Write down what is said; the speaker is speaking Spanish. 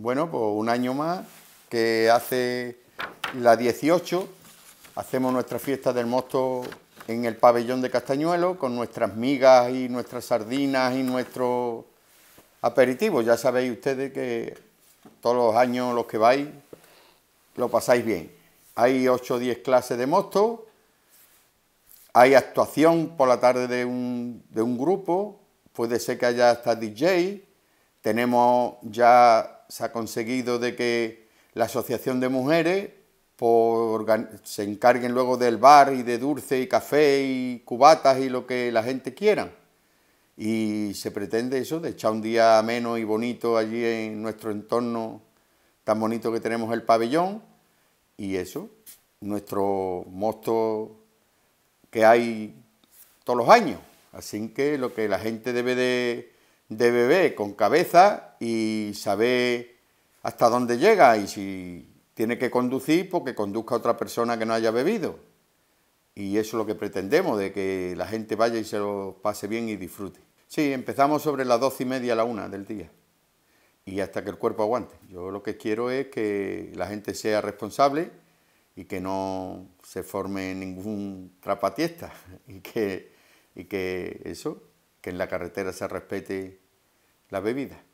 Bueno, pues un año más que hace la 18 hacemos nuestra fiesta del mosto en el pabellón de Castañuelo con nuestras migas y nuestras sardinas y nuestro aperitivo. Ya sabéis ustedes que todos los años los que vais lo pasáis bien. Hay 8 o 10 clases de mosto, hay actuación por la tarde de un, de un grupo, puede ser que haya hasta DJ, tenemos ya se ha conseguido de que la Asociación de Mujeres se encarguen luego del bar y de dulce y café y cubatas y lo que la gente quiera. Y se pretende eso, de echar un día ameno y bonito allí en nuestro entorno tan bonito que tenemos el pabellón. Y eso, nuestro mosto que hay todos los años. Así que lo que la gente debe de de bebé con cabeza y saber hasta dónde llega y si tiene que conducir, porque pues conduzca a otra persona que no haya bebido. Y eso es lo que pretendemos, de que la gente vaya y se lo pase bien y disfrute. Sí, empezamos sobre las doce y media a la una del día y hasta que el cuerpo aguante. Yo lo que quiero es que la gente sea responsable y que no se forme ningún trapatiesta y que, y que eso, que en la carretera se respete la bebida.